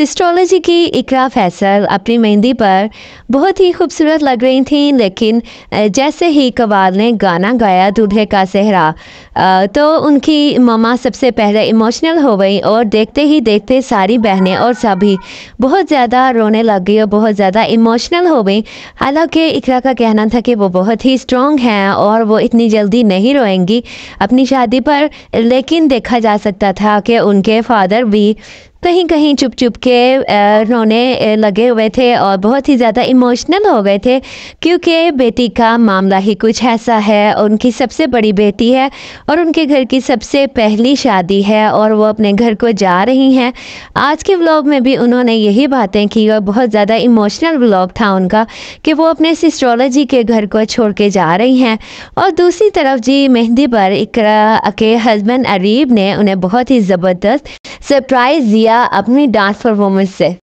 सिस्ट्रोलॉजी की इकरा फैसल अपनी मेहंदी पर बहुत ही खूबसूरत लग रही थी लेकिन जैसे ही कवाल ने गाना गाया दूल्हे का सेहरा तो उनकी ममा सबसे पहले इमोशनल हो गई और देखते ही देखते सारी बहनें और सभी बहुत ज़्यादा रोने लग गई और बहुत ज़्यादा इमोशनल हो गई हालांकि इकरा का कहना था कि वो बहुत ही स्ट्रॉन्ग हैं और वो इतनी जल्दी नहीं रोएंगी अपनी शादी पर लेकिन देखा जा सकता था कि उनके फादर भी कहीं कहीं चुप चुप के रोने लगे हुए थे और बहुत ही ज़्यादा इमोशनल हो गए थे क्योंकि बेटी का मामला ही कुछ ऐसा है उनकी सबसे बड़ी बेटी है और उनके घर की सबसे पहली शादी है और वो अपने घर को जा रही हैं आज के व्लॉग में भी उन्होंने यही बातें की और बहुत ज़्यादा इमोशनल व्लॉग था उनका कि वो अपने सिस्ट्रोलॉजी के घर को छोड़ के जा रही हैं और दूसरी तरफ जी मेहंदी पर इकरा के हस्बैंड अरीब ने उन्हें बहुत ही ज़बरदस्त सरप्राइज़ दिया किया अपनी डांस परफॉर्मेंस से